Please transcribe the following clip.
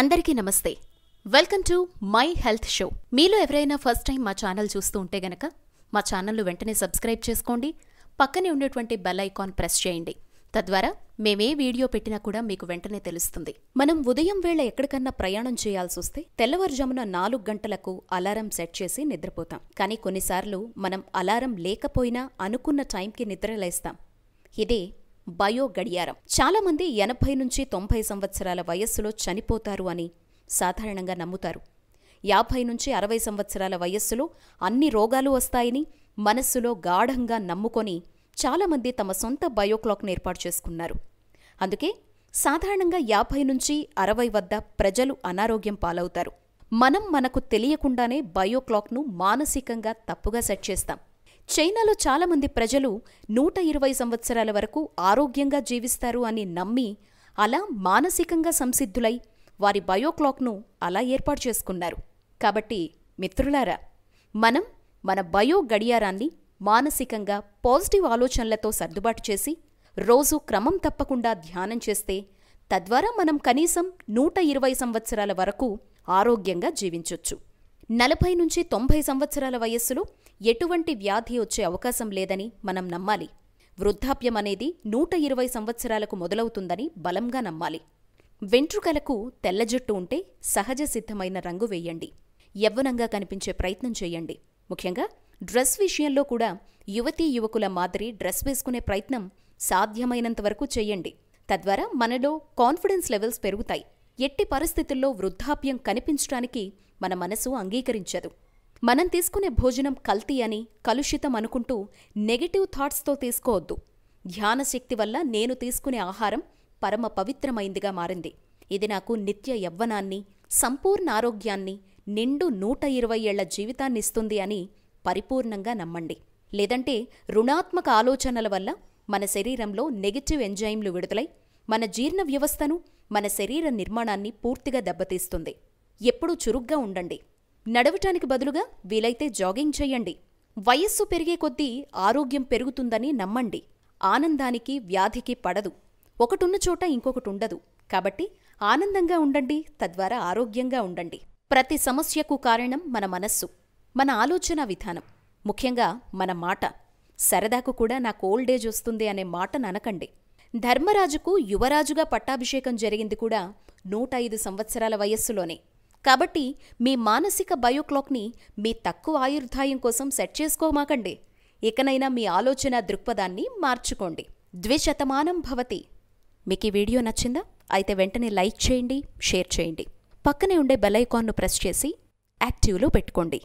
అందరికీ నమస్తే welcome to my health show మీలో ఎవరైనా ఫస్ట్ టైం మా ఛానల్ చూస్తూ ఉంటే గనక మా ఛానల్ను వెంటనే సబ్స్క్రైబ్ చేసుకోండి పక్కనే ఉండేటువంటి బెల్ ఐకాన్ ప్రెస్ చేయండి తద్వారా మేమే వీడియో పెట్టినా కూడా మీకు వెంటనే తెలుస్తుంది మనం ఉదయం వేళ ఎక్కడికన్నా ప్రయాణం చేయాల్సి వస్తే తెల్లవారుజామున నాలుగు గంటలకు అలారం సెట్ చేసి నిద్రపోతాం కానీ కొన్నిసార్లు మనం అలారం లేకపోయినా అనుకున్న టైంకి నిద్రలేస్తాం ఇదే బయో గడియారం చాలామంది ఎనభై నుంచి తొంభై సంవత్సరాల వయస్సులో చనిపోతారు అని సాధారణంగా నమ్ముతారు యాభై నుంచి అరవై సంవత్సరాల వయస్సులో అన్ని రోగాలు వస్తాయని మనస్సులో గాఢంగా నమ్ముకొని చాలామంది తమ సొంత బయోక్లాక్ను ఏర్పాటు చేసుకున్నారు అందుకే సాధారణంగా యాభై నుంచి అరవై వద్ద ప్రజలు అనారోగ్యం పాలవుతారు మనం మనకు తెలియకుండానే బయోక్లాక్ను మానసికంగా తప్పుగా సెట్ చేస్తాం చైనాలో చాలామంది ప్రజలు నూట ఇరవై సంవత్సరాల వరకు ఆరోగ్యంగా జీవిస్తారు అని నమ్మి అలా మానసికంగా సంసిద్ధులై వారి బయోక్లాక్ను అలా ఏర్పాటు చేసుకున్నారు కాబట్టి మిత్రులారా మనం మన బయో గడియారాన్ని మానసికంగా పాజిటివ్ ఆలోచనలతో సర్దుబాటు చేసి రోజు క్రమం తప్పకుండా ధ్యానం చేస్తే తద్వారా మనం కనీసం నూట ఇరవై సంవత్సరాల వరకు ఆరోగ్యంగా జీవించొచ్చు నలభై నుంచి తొంభై సంవత్సరాల వయస్సులో ఎటువంటి వ్యాధి వచ్చే అవకాశం లేదని మనం నమ్మాలి వృద్ధాప్యం అనేది నూట ఇరవై సంవత్సరాలకు మొదలవుతుందని బలంగా నమ్మాలి వెంట్రుకలకు తెల్ల జుట్టు ఉంటే సహజ సిద్ధమైన రంగు వేయండి యవ్వనంగా కనిపించే ప్రయత్నం చేయండి ముఖ్యంగా డ్రెస్ విషయంలో కూడా యువతీ యువకుల మాదిరి డ్రెస్ వేసుకునే ప్రయత్నం సాధ్యమైనంత వరకు చేయండి తద్వారా మనలో కాన్ఫిడెన్స్ లెవెల్స్ పెరుగుతాయి ఎట్టి పరిస్థితుల్లో వృద్ధాప్యం కనిపించటానికి మన మనసు అంగీకరించదు మనం తీసుకునే భోజనం కల్తీ అని కలుషితం అనుకుంటూ నెగిటివ్ థాట్స్తో తీసుకోవద్దు ధ్యానశక్తి వల్ల నేను తీసుకునే ఆహారం పరమ పవిత్రమైందిగా మారింది ఇది నాకు నిత్య యవ్వనాన్ని సంపూర్ణ ఆరోగ్యాన్ని నిండు నూట ఇరవై ఏళ్ల జీవితాన్నిస్తుంది అని పరిపూర్ణంగా నమ్మండి లేదంటే రుణాత్మక ఆలోచనల వల్ల మన శరీరంలో నెగిటివ్ ఎంజైమ్లు విడుదలై మన జీర్ణ వ్యవస్థను మన శరీర నిర్మాణాన్ని పూర్తిగా దెబ్బతీస్తుంది ఎప్పుడూ చురుగ్గా ఉండండి నడవటానికి బదులుగా వీలైతే జాగింగ్ చేయండి వయస్సు పెరిగే కొద్దీ ఆరోగ్యం పెరుగుతుందని నమ్మండి ఆనందానికి వ్యాధికి పడదు ఒకటున్న చోట ఇంకొకటి ఉండదు కాబట్టి ఆనందంగా ఉండండి తద్వారా ఆరోగ్యంగా ఉండండి ప్రతి సమస్యకు కారణం మన మనస్సు మన ఆలోచన విధానం ముఖ్యంగా మన మాట సరదాకు కూడా నాకు ఓల్డ్ ఏజ్ వస్తుంది అనే మాట ననకండి ధర్మరాజుకు యువరాజుగా పట్టాభిషేకం జరిగింది కూడా నూట ఐదు సంవత్సరాల వయస్సులోనే కాబట్టి మీ మానసిక బయోక్లాక్ని మీ తక్కువ ఆయుర్దాయం కోసం సెట్ చేసుకోమాకండి ఇకనైనా మీ ఆలోచన దృక్పథాన్ని మార్చుకోండి ద్విశతమానం భవతి మీకు ఈ వీడియో నచ్చిందా అయితే వెంటనే లైక్ చేయండి షేర్ చేయండి పక్కనే ఉండే బెల్ ఐకాన్ను ప్రెస్ చేసి యాక్టివ్లో పెట్టుకోండి